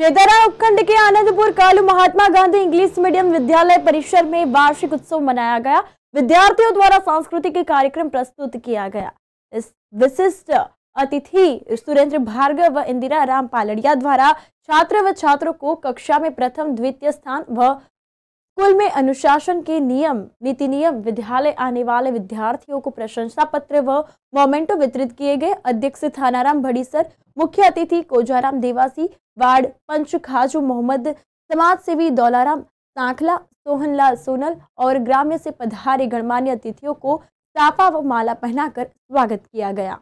चेतरा उपखंड के Anandpur Kalu Mahatma Gandhi English medium विद्यालय परिसर में वार्षिक उत्सव मनाया गया विद्यार्थियों द्वारा सांस्कृतिक कार्यक्रम प्रस्तुत किया गया इस विशिष्ट अतिथि सुरेंद्र भार्गव व इंदिरा राम पालड़िया द्वारा छात्र व छात्रों को कक्षा में प्रथम द्वितीय स्थान व स्कूल में अनुशासन के नियम नीति नियम विद्यालय आने वाले विद्यार्थियों को प्रशंसा पत्र व मोमेंटो वितरित किए गए अध्यक्ष थानाराम भड़ीसर मुख्य अतिथि कोजाराम देवासी वार्ड पंच खाजू मोहम्मद समाज सेवी दौलाराम सांखला सोहनलाल सोनल और ग्राम्य से पधारे गणमान्य अतिथियों को चापा व माला पहनाकर स्वागत किया गया